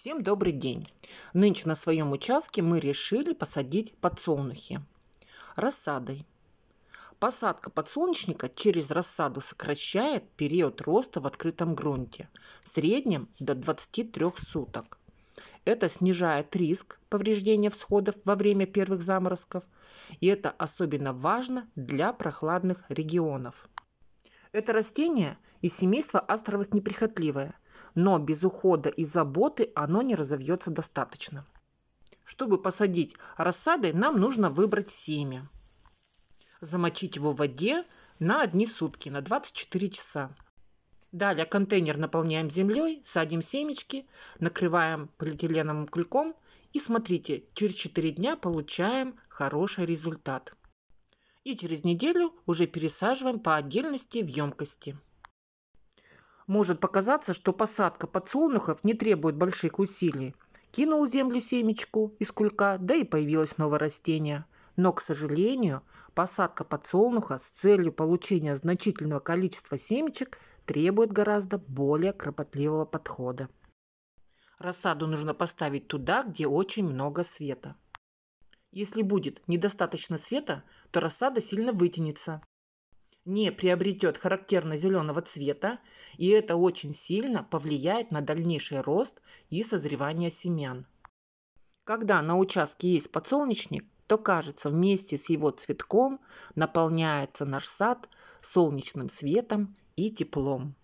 Всем добрый день! Нынче на своем участке мы решили посадить подсолнухи рассадой. Посадка подсолнечника через рассаду сокращает период роста в открытом грунте в среднем до 23 суток. Это снижает риск повреждения всходов во время первых заморозков, и это особенно важно для прохладных регионов. Это растение из семейства астровых неприхотливое, но без ухода и заботы оно не разовьется достаточно. Чтобы посадить рассадой, нам нужно выбрать семя. Замочить его в воде на одни сутки, на 24 часа. Далее контейнер наполняем землей, садим семечки, накрываем полиэтиленовым кульком и смотрите, через 4 дня получаем хороший результат. И через неделю уже пересаживаем по отдельности в емкости. Может показаться, что посадка подсолнухов не требует больших усилий. Кинул в землю семечку из кулька, да и появилось новое растение. Но, к сожалению, посадка подсолнуха с целью получения значительного количества семечек требует гораздо более кропотливого подхода. Рассаду нужно поставить туда, где очень много света. Если будет недостаточно света, то рассада сильно вытянется не приобретет характерно зеленого цвета, и это очень сильно повлияет на дальнейший рост и созревание семян. Когда на участке есть подсолнечник, то кажется, вместе с его цветком наполняется наш сад солнечным светом и теплом.